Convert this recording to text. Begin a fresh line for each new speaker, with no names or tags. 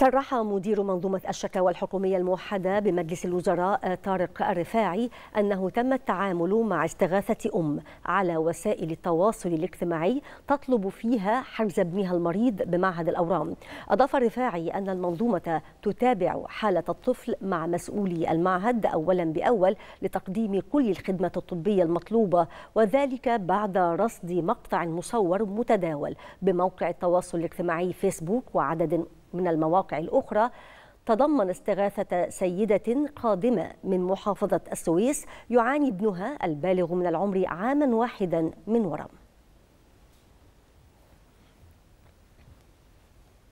صرح مدير منظومة الشكاوى الحكومية الموحدة بمجلس الوزراء آه، طارق الرفاعي أنه تم التعامل مع استغاثة أم على وسائل التواصل الاجتماعي تطلب فيها حجز ابنها المريض بمعهد الأورام أضاف الرفاعي أن المنظومة تتابع حالة الطفل مع مسؤولي المعهد أولا بأول لتقديم كل الخدمة الطبية المطلوبة وذلك بعد رصد مقطع مصور متداول بموقع التواصل الاجتماعي فيسبوك وعدد من المواقع الأخرى تضمن استغاثة سيدة قادمة من محافظة السويس يعاني ابنها البالغ من العمر عاما واحدا من ورم